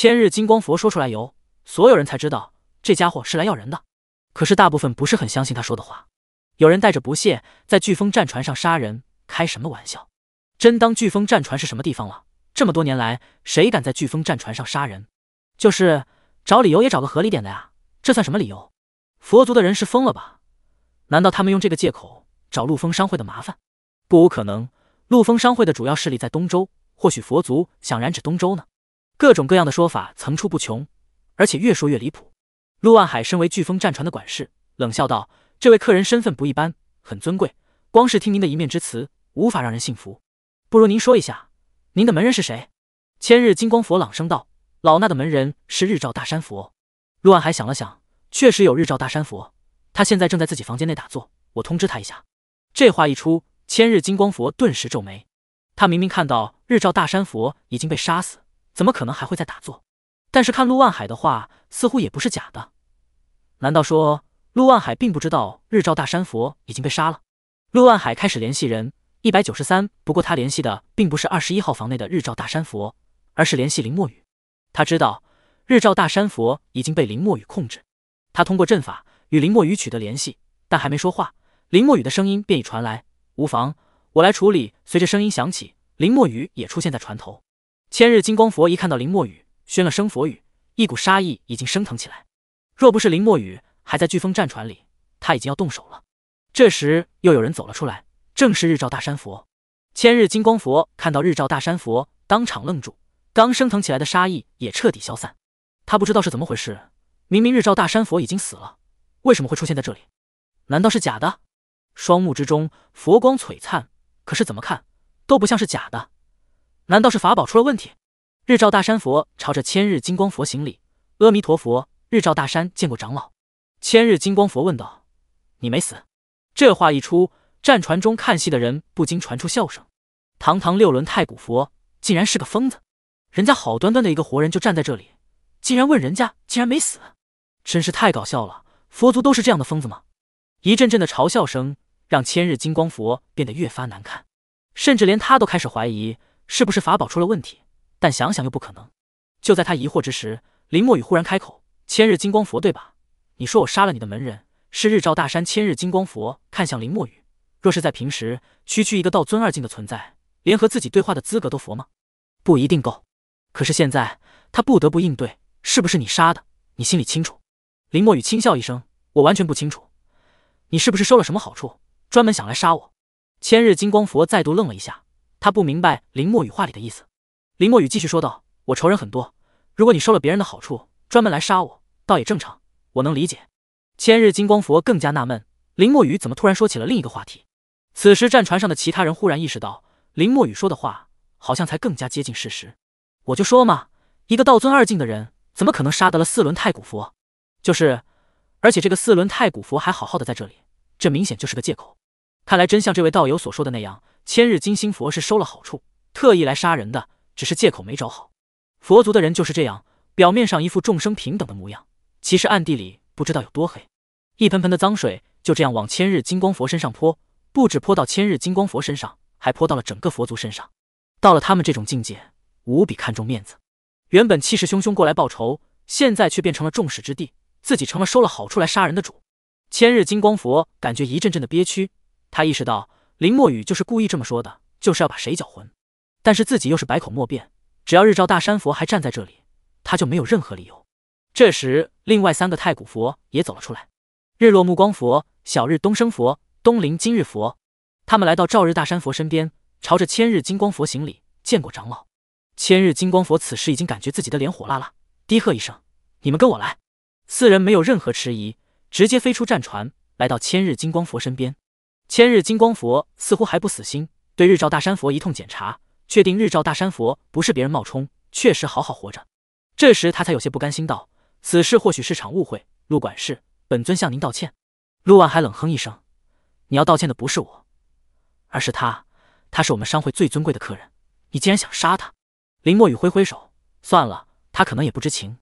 千日金光佛说出来，由，所有人才知道这家伙是来要人的。可是大部分不是很相信他说的话。有人带着不屑，在飓风战船上杀人，开什么玩笑？真当飓风战船是什么地方了？这么多年来，谁敢在飓风战船上杀人？就是找理由，也找个合理点的呀。这算什么理由？佛族的人是疯了吧？难道他们用这个借口找陆丰商会的麻烦？不无可能。陆丰商会的主要势力在东周，或许佛族想染指东周呢。各种各样的说法层出不穷，而且越说越离谱。陆万海身为飓风战船的管事，冷笑道：“这位客人身份不一般，很尊贵。光是听您的一面之词，无法让人信服。不如您说一下，您的门人是谁？”千日金光佛朗声道：“老衲的门人是日照大山佛。”陆万海想了想，确实有日照大山佛，他现在正在自己房间内打坐。我通知他一下。这话一出，千日金光佛顿时皱眉。他明明看到日照大山佛已经被杀死。怎么可能还会再打坐？但是看陆万海的话，似乎也不是假的。难道说陆万海并不知道日照大山佛已经被杀了？陆万海开始联系人，一百九十三。不过他联系的并不是二十一号房内的日照大山佛，而是联系林墨雨。他知道日照大山佛已经被林墨雨控制。他通过阵法与林墨雨取得联系，但还没说话，林墨雨的声音便已传来：“无妨，我来处理。”随着声音响起，林墨雨也出现在船头。千日金光佛一看到林墨雨，宣了声佛语，一股杀意已经升腾起来。若不是林墨雨还在飓风战船里，他已经要动手了。这时，又有人走了出来，正是日照大山佛。千日金光佛看到日照大山佛，当场愣住，刚升腾起来的杀意也彻底消散。他不知道是怎么回事，明明日照大山佛已经死了，为什么会出现在这里？难道是假的？双目之中佛光璀璨，可是怎么看都不像是假的。难道是法宝出了问题？日照大山佛朝着千日金光佛行礼：“阿弥陀佛，日照大山见过长老。”千日金光佛问道：“你没死？”这话一出，战船中看戏的人不禁传出笑声：“堂堂六轮太古佛，竟然是个疯子！人家好端端的一个活人就站在这里，竟然问人家竟然没死，真是太搞笑了！佛族都是这样的疯子吗？”一阵阵的嘲笑声让千日金光佛变得越发难看，甚至连他都开始怀疑。是不是法宝出了问题？但想想又不可能。就在他疑惑之时，林墨雨忽然开口：“千日金光佛，对吧？你说我杀了你的门人，是日照大山千日金光佛？”看向林墨雨，若是在平时，区区一个道尊二境的存在，连和自己对话的资格都佛吗？不一定够。可是现在，他不得不应对。是不是你杀的？你心里清楚。林墨雨轻笑一声：“我完全不清楚。你是不是收了什么好处，专门想来杀我？”千日金光佛再度愣了一下。他不明白林墨雨话里的意思。林墨雨继续说道：“我仇人很多，如果你收了别人的好处，专门来杀我，倒也正常，我能理解。”千日金光佛更加纳闷，林墨雨怎么突然说起了另一个话题？此时战船上的其他人忽然意识到，林墨雨说的话好像才更加接近事实。我就说嘛，一个道尊二境的人，怎么可能杀得了四轮太古佛？就是，而且这个四轮太古佛还好好的在这里，这明显就是个借口。看来真像这位道友所说的那样。千日金星佛是收了好处，特意来杀人的，只是借口没找好。佛族的人就是这样，表面上一副众生平等的模样，其实暗地里不知道有多黑。一盆盆的脏水就这样往千日金光佛身上泼，不止泼到千日金光佛身上，还泼到了整个佛族身上。到了他们这种境界，无比看重面子。原本气势汹汹过来报仇，现在却变成了众矢之的，自己成了收了好处来杀人的主。千日金光佛感觉一阵阵的憋屈，他意识到。林墨雨就是故意这么说的，就是要把谁搅浑，但是自己又是百口莫辩。只要日照大山佛还站在这里，他就没有任何理由。这时，另外三个太古佛也走了出来：日落暮光佛、小日东升佛、东临今日佛。他们来到照日大山佛身边，朝着千日金光佛行礼：“见过长老。”千日金光佛此时已经感觉自己的脸火辣辣，低喝一声：“你们跟我来。”四人没有任何迟疑，直接飞出战船，来到千日金光佛身边。千日金光佛似乎还不死心，对日照大山佛一通检查，确定日照大山佛不是别人冒充，确实好好活着。这时他才有些不甘心道：“此事或许是场误会，陆管事，本尊向您道歉。”陆万还冷哼一声：“你要道歉的不是我，而是他。他是我们商会最尊贵的客人，你竟然想杀他？”林墨雨挥挥手：“算了，他可能也不知情。”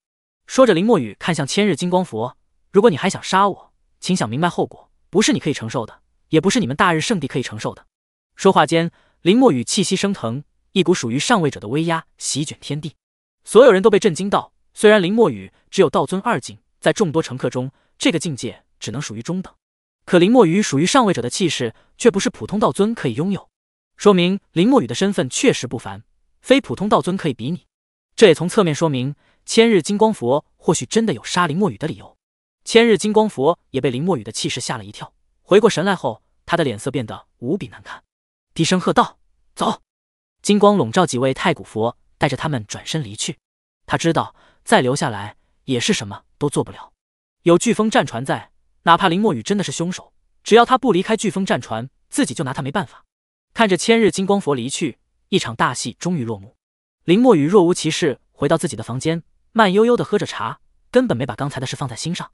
说着，林墨雨看向千日金光佛：“如果你还想杀我，请想明白后果，不是你可以承受的。”也不是你们大日圣地可以承受的。说话间，林墨雨气息升腾，一股属于上位者的威压席卷天地，所有人都被震惊到。虽然林墨雨只有道尊二境，在众多乘客中，这个境界只能属于中等，可林墨雨属于上位者的气势，却不是普通道尊可以拥有，说明林墨雨的身份确实不凡，非普通道尊可以比拟。这也从侧面说明，千日金光佛或许真的有杀林墨雨的理由。千日金光佛也被林墨雨的气势吓了一跳。回过神来后，他的脸色变得无比难看，低声喝道：“走！”金光笼罩几位太古佛，带着他们转身离去。他知道再留下来也是什么都做不了。有飓风战船在，哪怕林墨雨真的是凶手，只要他不离开飓风战船，自己就拿他没办法。看着千日金光佛离去，一场大戏终于落幕。林墨雨若无其事回到自己的房间，慢悠悠地喝着茶，根本没把刚才的事放在心上。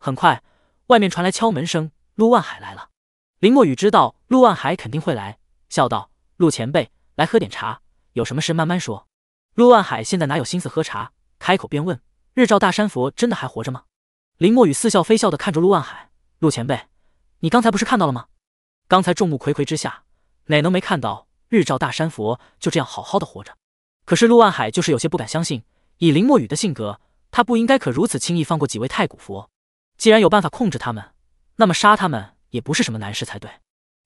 很快，外面传来敲门声。陆万海来了，林墨雨知道陆万海肯定会来，笑道：“陆前辈，来喝点茶，有什么事慢慢说。”陆万海现在哪有心思喝茶，开口便问：“日照大山佛真的还活着吗？”林墨雨似笑非笑的看着陆万海：“陆前辈，你刚才不是看到了吗？刚才众目睽睽之下，哪能没看到日照大山佛就这样好好的活着？可是陆万海就是有些不敢相信，以林墨雨的性格，他不应该可如此轻易放过几位太古佛，既然有办法控制他们。”那么杀他们也不是什么难事才对，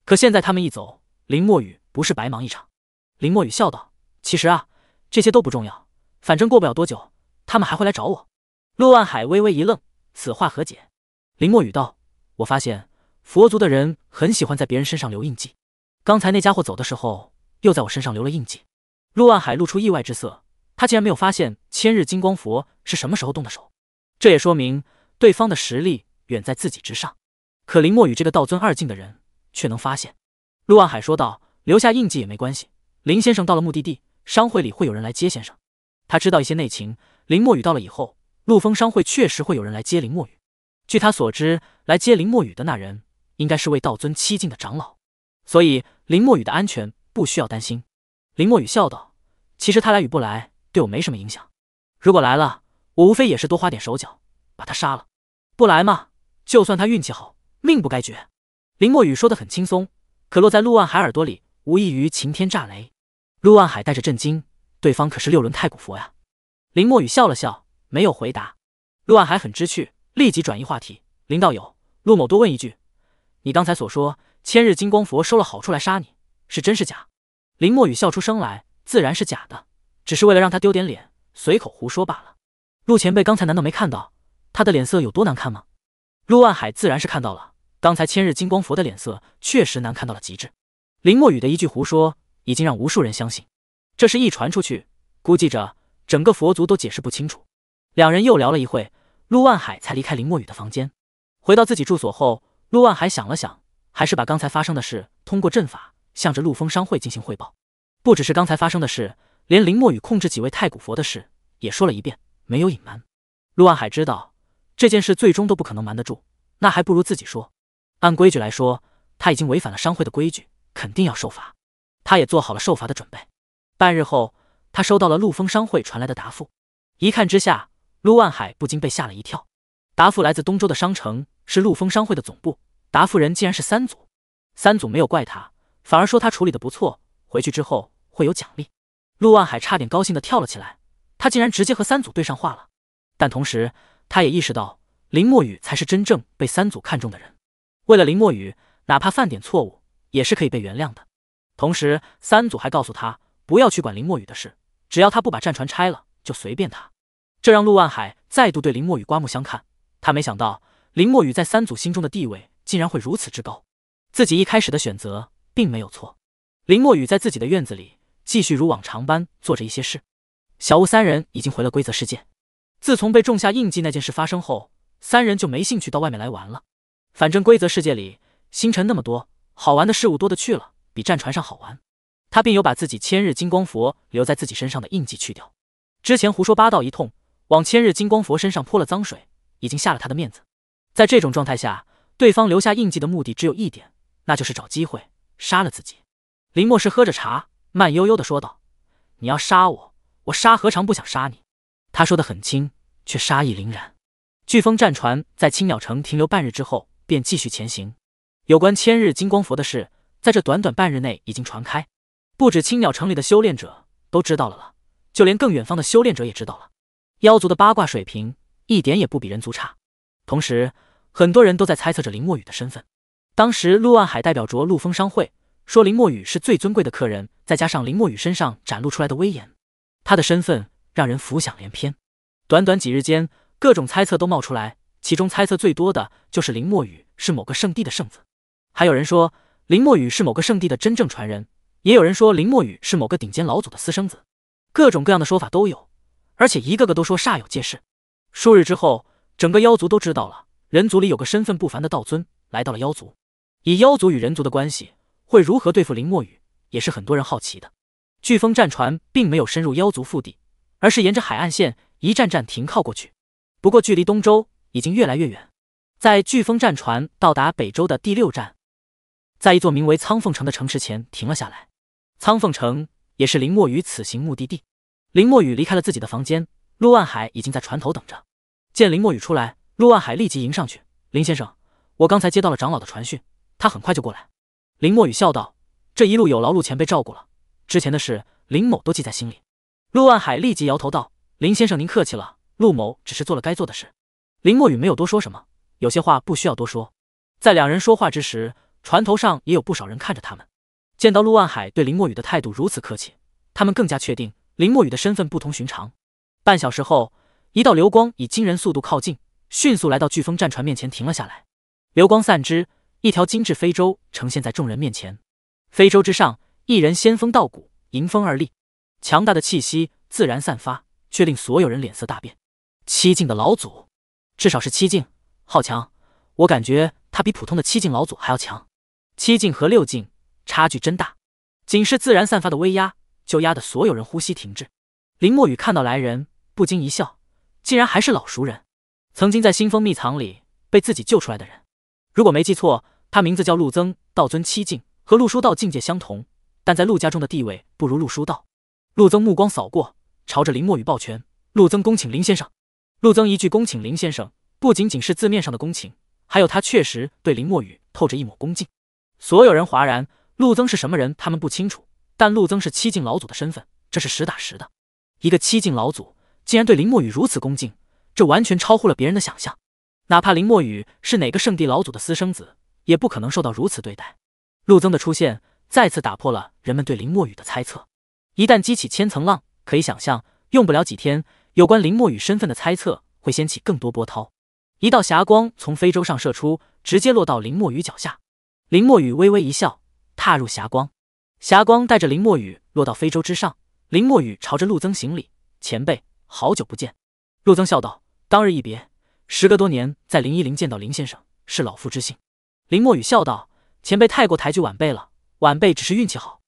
可现在他们一走，林墨雨不是白忙一场。林墨雨笑道：“其实啊，这些都不重要，反正过不了多久，他们还会来找我。”陆万海微微一愣，此话何解？林墨雨道：“我发现佛族的人很喜欢在别人身上留印记，刚才那家伙走的时候，又在我身上留了印记。”陆万海露出意外之色，他竟然没有发现千日金光佛是什么时候动的手，这也说明对方的实力远在自己之上。可林墨雨这个道尊二境的人却能发现，陆万海说道：“留下印记也没关系，林先生到了目的地，商会里会有人来接先生。他知道一些内情，林墨雨到了以后，陆丰商会确实会有人来接林墨雨。据他所知，来接林墨雨的那人应该是位道尊七境的长老，所以林墨雨的安全不需要担心。”林墨雨笑道：“其实他来与不来对我没什么影响。如果来了，我无非也是多花点手脚把他杀了；不来嘛，就算他运气好。”并不该绝，林墨雨说的很轻松，可落在陆万海耳朵里，无异于晴天炸雷。陆万海带着震惊，对方可是六轮太古佛呀。林墨雨笑了笑，没有回答。陆万海很知趣，立即转移话题。林道友，陆某多问一句，你刚才所说千日金光佛收了好处来杀你，是真是假？林墨雨笑出声来，自然是假的，只是为了让他丢点脸，随口胡说罢了。陆前辈刚才难道没看到他的脸色有多难看吗？陆万海自然是看到了。刚才千日金光佛的脸色确实难看到了极致，林墨雨的一句胡说已经让无数人相信，这事一传出去，估计着整个佛族都解释不清楚。两人又聊了一会，陆万海才离开林墨雨的房间，回到自己住所后，陆万海想了想，还是把刚才发生的事通过阵法向着陆丰商会进行汇报。不只是刚才发生的事，连林墨雨控制几位太古佛的事也说了一遍，没有隐瞒。陆万海知道这件事最终都不可能瞒得住，那还不如自己说。按规矩来说，他已经违反了商会的规矩，肯定要受罚。他也做好了受罚的准备。半日后，他收到了陆丰商会传来的答复。一看之下，陆万海不禁被吓了一跳。答复来自东周的商城，是陆丰商会的总部。答复人竟然是三组。三组没有怪他，反而说他处理的不错，回去之后会有奖励。陆万海差点高兴的跳了起来。他竟然直接和三组对上话了。但同时，他也意识到林墨雨才是真正被三组看中的人。为了林墨雨，哪怕犯点错误也是可以被原谅的。同时，三组还告诉他不要去管林墨雨的事，只要他不把战船拆了，就随便他。这让陆万海再度对林墨雨刮目相看。他没想到林墨雨在三组心中的地位竟然会如此之高，自己一开始的选择并没有错。林墨雨在自己的院子里继续如往常般做着一些事。小雾三人已经回了规则世界。自从被种下印记那件事发生后，三人就没兴趣到外面来玩了。反正规则世界里星辰那么多，好玩的事物多得去了，比战船上好玩。他并有把自己千日金光佛留在自己身上的印记去掉，之前胡说八道一通，往千日金光佛身上泼了脏水，已经下了他的面子。在这种状态下，对方留下印记的目的只有一点，那就是找机会杀了自己。林墨是喝着茶，慢悠悠的说道：“你要杀我，我杀何尝不想杀你？”他说的很轻，却杀意凛然。飓风战船在青鸟城停留半日之后。便继续前行。有关千日金光佛的事，在这短短半日内已经传开，不止青鸟城里的修炼者都知道了了，就连更远方的修炼者也知道了。妖族的八卦水平一点也不比人族差。同时，很多人都在猜测着林墨雨的身份。当时陆万海代表着陆风商会，说林墨雨是最尊贵的客人，再加上林墨雨身上展露出来的威严，他的身份让人浮想联翩。短短几日间，各种猜测都冒出来。其中猜测最多的就是林墨雨是某个圣地的圣子，还有人说林墨雨是某个圣地的真正传人，也有人说林墨雨是某个顶尖老祖的私生子，各种各样的说法都有，而且一个个都说煞有介事。数日之后，整个妖族都知道了，人族里有个身份不凡的道尊来到了妖族。以妖族与人族的关系，会如何对付林墨雨，也是很多人好奇的。飓风战船并没有深入妖族腹地，而是沿着海岸线一站站停靠过去。不过距离东周已经越来越远，在飓风战船到达北洲的第六站，在一座名为苍凤城的城池前停了下来。苍凤城也是林墨雨此行目的地。林墨雨离开了自己的房间，陆万海已经在船头等着。见林墨雨出来，陆万海立即迎上去：“林先生，我刚才接到了长老的传讯，他很快就过来。”林墨雨笑道：“这一路有劳陆前辈照顾了，之前的事林某都记在心里。”陆万海立即摇头道：“林先生您客气了，陆某只是做了该做的事。”林墨雨没有多说什么，有些话不需要多说。在两人说话之时，船头上也有不少人看着他们。见到陆万海对林墨雨的态度如此客气，他们更加确定林墨雨的身份不同寻常。半小时后，一道流光以惊人速度靠近，迅速来到飓风战船面前停了下来。流光散之，一条精致飞舟呈现在众人面前。飞舟之上，一人仙风道骨，迎风而立，强大的气息自然散发，却令所有人脸色大变。七境的老祖。至少是七境，好强！我感觉他比普通的七境老祖还要强。七境和六境差距真大，仅是自然散发的威压，就压得所有人呼吸停滞。林墨雨看到来人，不禁一笑，竟然还是老熟人，曾经在新风秘藏里被自己救出来的人。如果没记错，他名字叫陆增，道尊七境，和陆书道境界相同，但在陆家中的地位不如陆书道。陆增目光扫过，朝着林墨雨抱拳：“陆增恭请林先生。”陆增一句恭请林先生，不仅仅是字面上的恭请，还有他确实对林墨雨透着一抹恭敬。所有人哗然，陆增是什么人？他们不清楚，但陆增是七境老祖的身份，这是实打实的。一个七境老祖竟然对林墨雨如此恭敬，这完全超乎了别人的想象。哪怕林墨雨是哪个圣地老祖的私生子，也不可能受到如此对待。陆增的出现再次打破了人们对林墨雨的猜测，一旦激起千层浪，可以想象，用不了几天。有关林墨雨身份的猜测会掀起更多波涛。一道霞光从非洲上射出，直接落到林墨雨脚下。林墨雨微微一笑，踏入霞光。霞光带着林墨雨落到非洲之上。林墨雨朝着陆增行礼：“前辈，好久不见。”陆增笑道：“当日一别，时隔多年，在林一林见到林先生，是老夫之幸。”林墨雨笑道：“前辈太过抬举晚辈了，晚辈只是运气好。”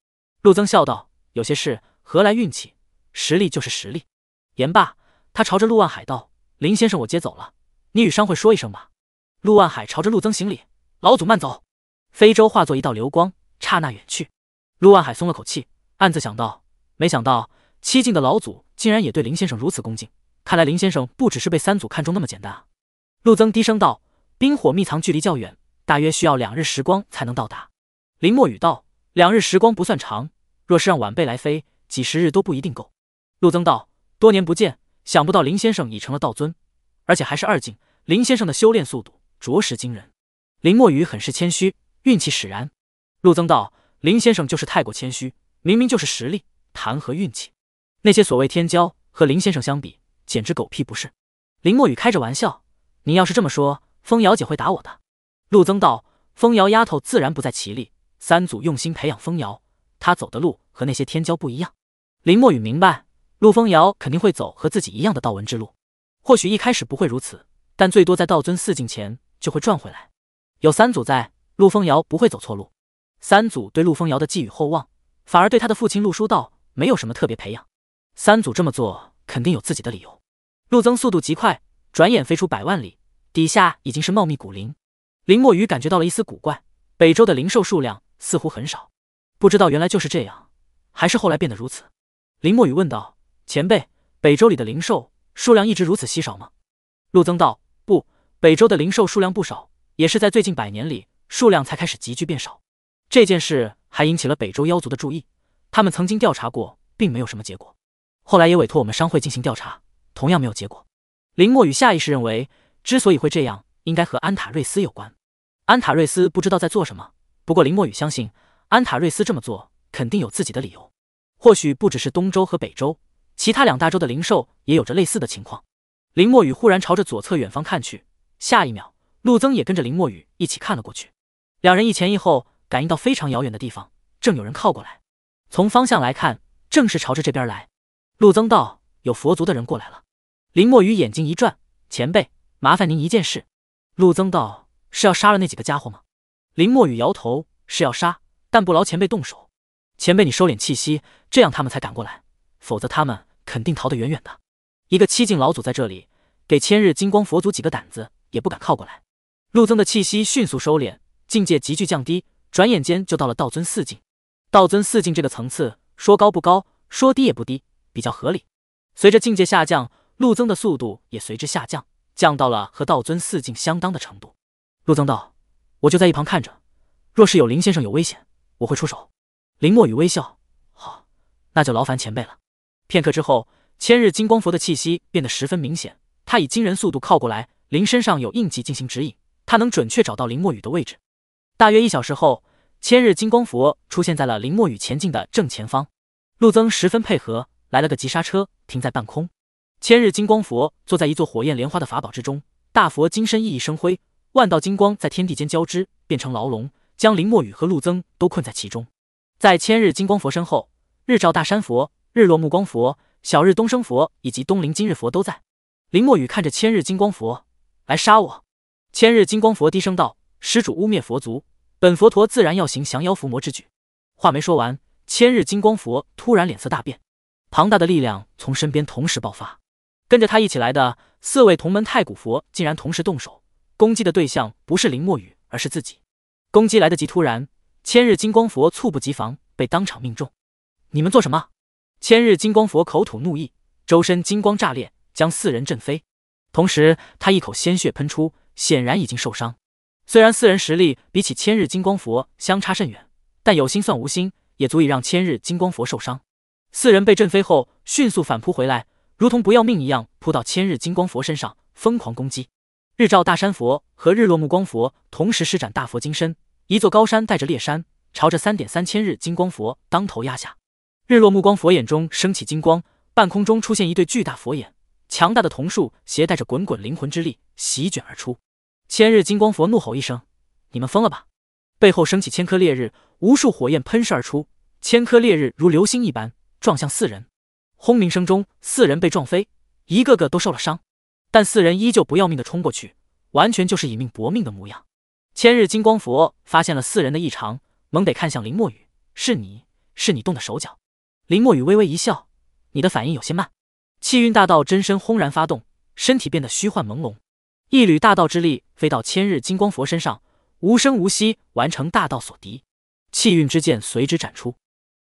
陆增笑道：“有些事何来运气？实力就是实力。”言罢，他朝着陆万海道：“林先生，我接走了，你与商会说一声吧。”陆万海朝着陆增行礼：“老祖慢走。”非洲化作一道流光，刹那远去。陆万海松了口气，暗自想到：没想到七境的老祖竟然也对林先生如此恭敬，看来林先生不只是被三祖看中那么简单啊。陆增低声道：“冰火秘藏距离较远，大约需要两日时光才能到达。”林墨羽道：“两日时光不算长，若是让晚辈来飞，几十日都不一定够。”陆增道。多年不见，想不到林先生已成了道尊，而且还是二境。林先生的修炼速度着实惊人。林墨雨很是谦虚，运气使然。陆增道，林先生就是太过谦虚，明明就是实力，谈何运气？那些所谓天骄和林先生相比，简直狗屁不是。林墨雨开着玩笑，您要是这么说，风瑶姐会打我的。陆增道，风瑶丫头自然不在其列。三祖用心培养风瑶，她走的路和那些天骄不一样。林墨雨明白。陆风瑶肯定会走和自己一样的道文之路，或许一开始不会如此，但最多在道尊四境前就会赚回来。有三祖在，陆风瑶不会走错路。三祖对陆风瑶的寄予厚望，反而对他的父亲陆书道没有什么特别培养。三祖这么做肯定有自己的理由。陆增速度极快，转眼飞出百万里，底下已经是茂密古林。林墨雨感觉到了一丝古怪，北周的灵兽数量似乎很少，不知道原来就是这样，还是后来变得如此？林墨雨问道。前辈，北周里的灵兽数量一直如此稀少吗？陆增道不，北周的灵兽数量不少，也是在最近百年里数量才开始急剧变少。这件事还引起了北周妖族的注意，他们曾经调查过，并没有什么结果。后来也委托我们商会进行调查，同样没有结果。林墨雨下意识认为，之所以会这样，应该和安塔瑞斯有关。安塔瑞斯不知道在做什么，不过林墨雨相信，安塔瑞斯这么做肯定有自己的理由。或许不只是东周和北周。其他两大洲的灵兽也有着类似的情况。林墨雨忽然朝着左侧远方看去，下一秒，陆增也跟着林墨雨一起看了过去。两人一前一后，感应到非常遥远的地方正有人靠过来，从方向来看，正是朝着这边来。陆增道：“有佛族的人过来了。”林墨雨眼睛一转：“前辈，麻烦您一件事。”陆增道：“是要杀了那几个家伙吗？”林墨雨摇头：“是要杀，但不劳前辈动手。前辈你收敛气息，这样他们才敢过来，否则他们……”肯定逃得远远的。一个七境老祖在这里，给千日金光佛祖几个胆子也不敢靠过来。陆增的气息迅速收敛，境界急剧降低，转眼间就到了道尊四境。道尊四境这个层次，说高不高，说低也不低，比较合理。随着境界下降，陆增的速度也随之下降，降到了和道尊四境相当的程度。陆增道：“我就在一旁看着，若是有林先生有危险，我会出手。”林墨雨微笑：“好，那就劳烦前辈了。”片刻之后，千日金光佛的气息变得十分明显。他以惊人速度靠过来，林身上有印记进行指引，他能准确找到林墨雨的位置。大约一小时后，千日金光佛出现在了林墨雨前进的正前方。陆增十分配合，来了个急刹车，停在半空。千日金光佛坐在一座火焰莲花的法宝之中，大佛金身熠熠生辉，万道金光在天地间交织，变成牢笼，将林墨雨和陆增都困在其中。在千日金光佛身后，日照大山佛。日落暮光佛、小日东升佛以及东林今日佛都在。林墨雨看着千日金光佛来杀我，千日金光佛低声道：“施主污蔑佛族，本佛陀自然要行降妖伏魔之举。”话没说完，千日金光佛突然脸色大变，庞大的力量从身边同时爆发。跟着他一起来的四位同门太古佛竟然同时动手，攻击的对象不是林墨雨，而是自己。攻击来得及，突然，千日金光佛猝不及防被当场命中。你们做什么？千日金光佛口吐怒意，周身金光炸裂，将四人震飞。同时，他一口鲜血喷出，显然已经受伤。虽然四人实力比起千日金光佛相差甚远，但有心算无心，也足以让千日金光佛受伤。四人被震飞后，迅速反扑回来，如同不要命一样扑到千日金光佛身上，疯狂攻击。日照大山佛和日落暮光佛同时施展大佛金身，一座高山带着烈山，朝着三点三千日金光佛当头压下。日落目光佛眼中升起金光，半空中出现一对巨大佛眼，强大的铜树携带着滚滚灵魂之力席卷而出。千日金光佛怒吼一声：“你们疯了吧！”背后升起千颗烈日，无数火焰喷射而出，千颗烈日如流星一般撞向四人。轰鸣声中，四人被撞飞，一个个都受了伤，但四人依旧不要命的冲过去，完全就是以命搏命的模样。千日金光佛发现了四人的异常，猛地看向林墨雨：“是你是你动的手脚。”林墨雨微微一笑，你的反应有些慢。气运大道真身轰然发动，身体变得虚幻朦胧，一缕大道之力飞到千日金光佛身上，无声无息完成大道所敌。气运之剑随之斩出。